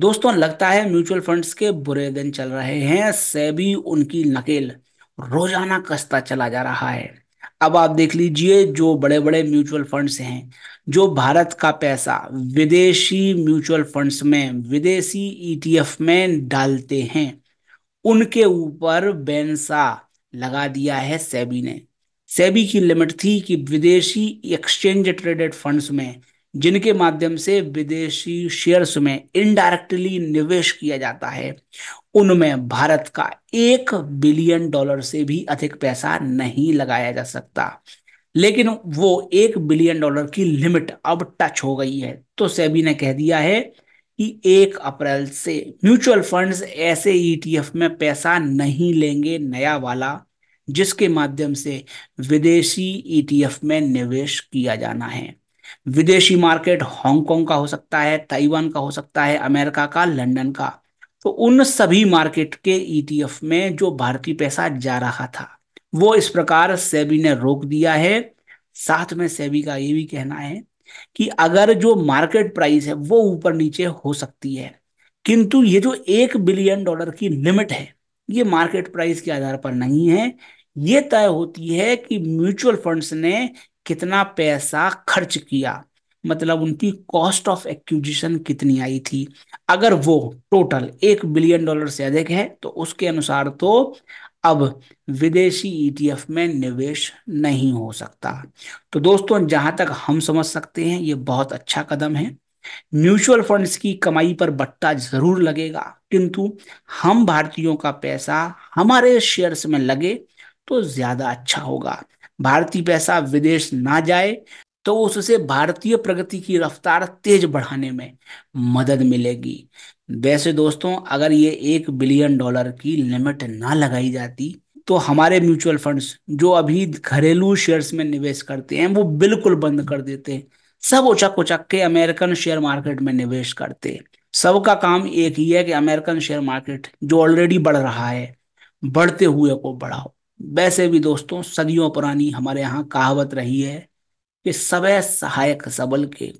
दोस्तों लगता है म्यूचुअल फंड्स के बुरे दिन चल रहे हैं सेबी उनकी नकेल रोजाना कसता चला जा रहा है अब आप देख लीजिए जो बड़े बड़े म्यूचुअल फंड्स हैं जो भारत का पैसा विदेशी म्यूचुअल फंड्स में विदेशी ईटीएफ e में डालते हैं उनके ऊपर बैनसा लगा दिया है सेबी ने सेबी की लिमिट थी कि विदेशी एक्सचेंज ट्रेडेड फंड्स में जिनके माध्यम से विदेशी शेयर्स में इनडायरेक्टली निवेश किया जाता है उनमें भारत का एक बिलियन डॉलर से भी अधिक पैसा नहीं लगाया जा सकता लेकिन वो एक बिलियन डॉलर की लिमिट अब टच हो गई है तो सेबी ने कह दिया है कि एक अप्रैल से म्यूचुअल फंड्स ऐसे ईटीएफ e में पैसा नहीं लेंगे नया वाला जिसके माध्यम से विदेशी ईटीएफ e में निवेश किया जाना है विदेशी मार्केट हांगकांग का हो सकता है ताइवान का हो सकता है अमेरिका का लंदन का तो उन सभी मार्केट के ईटीएफ e में जो भारतीय पैसा जा रहा था वो इस प्रकार सेबी ने रोक दिया है साथ में सेबी का ये भी कहना है कि अगर जो मार्केट प्राइस है वो ऊपर नीचे हो सकती है किंतु ये जो एक बिलियन डॉलर की लिमिट है ये मार्केट प्राइस के आधार पर नहीं है ये तय होती है कि म्यूचुअल फंड्स ने कितना पैसा खर्च किया मतलब उनकी कॉस्ट ऑफ एक्विजिशन कितनी आई थी अगर वो टोटल एक बिलियन डॉलर से अधिक है तो उसके अनुसार तो अब विदेशी ईटीएफ e में निवेश नहीं हो सकता तो दोस्तों जहां तक हम समझ सकते हैं ये बहुत अच्छा कदम है म्यूचुअल फंड्स की कमाई पर बट्टा जरूर लगेगा किंतु हम भारतीयों का पैसा हमारे शेयर्स में लगे तो ज्यादा अच्छा होगा भारतीय पैसा विदेश ना जाए तो उससे भारतीय प्रगति की रफ्तार तेज बढ़ाने में मदद मिलेगी वैसे दोस्तों अगर ये एक बिलियन डॉलर की लिमिट ना लगाई जाती तो हमारे म्यूचुअल फंड्स जो अभी घरेलू शेयर्स में निवेश करते हैं वो बिल्कुल बंद कर देते हैं सब उचक उचक के अमेरिकन शेयर मार्केट में निवेश करते हैं सबका काम एक ही है कि अमेरिकन शेयर मार्केट जो ऑलरेडी बढ़ रहा है बढ़ते हुए को बढ़ाओ वैसे भी दोस्तों सदियों पुरानी हमारे यहाँ कहावत रही है कि सवै सहायक सबल के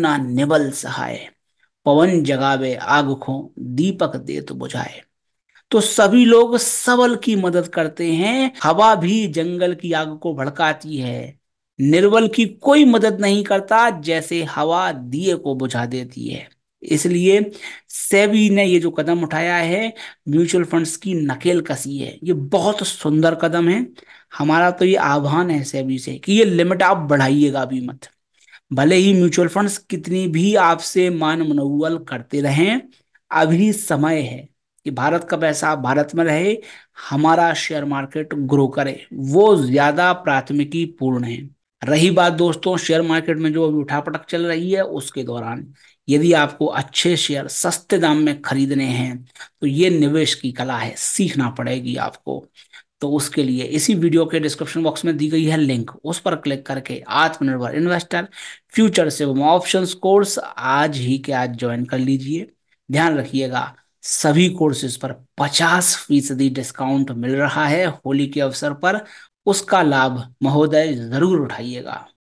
ना निबल सहाय पवन जगावे आग खो दीपक दे तो बुझाए तो सभी लोग सबल की मदद करते हैं हवा भी जंगल की आग को भड़काती है निर्बल की कोई मदद नहीं करता जैसे हवा दिए को बुझा देती है इसलिए सेबी ने ये जो कदम उठाया है म्यूचुअल फंड्स की नकेल कसी है ये बहुत सुंदर कदम है हमारा तो ये आह्वान है सेबी से कि ये लिमिट आप बढ़ाइएगा भी मत भले ही म्यूचुअल फंड्स कितनी भी आपसे मान मनोवल करते रहें अभी समय है कि भारत का पैसा भारत में रहे हमारा शेयर मार्केट ग्रो करे वो ज्यादा प्राथमिकी पूर्ण है रही बात दोस्तों शेयर मार्केट में जो अभी उठापटक चल रही है उसके दौरान यदि आपको अच्छे शेयर सस्ते दाम में खरीदने हैं तो ये निवेश की कला है सीखना पड़ेगी आपको तो उसके लिए इसी वीडियो के डिस्क्रिप्शन बॉक्स में दी गई है लिंक उस पर क्लिक करके आत्मनिर्भर इन्वेस्टर फ्यूचर वो ऑप्शन कोर्स आज ही के आज ज्वाइन कर लीजिए ध्यान रखिएगा सभी कोर्सेज पर 50 फीसदी डिस्काउंट मिल रहा है होली के अवसर पर उसका लाभ महोदय जरूर उठाइएगा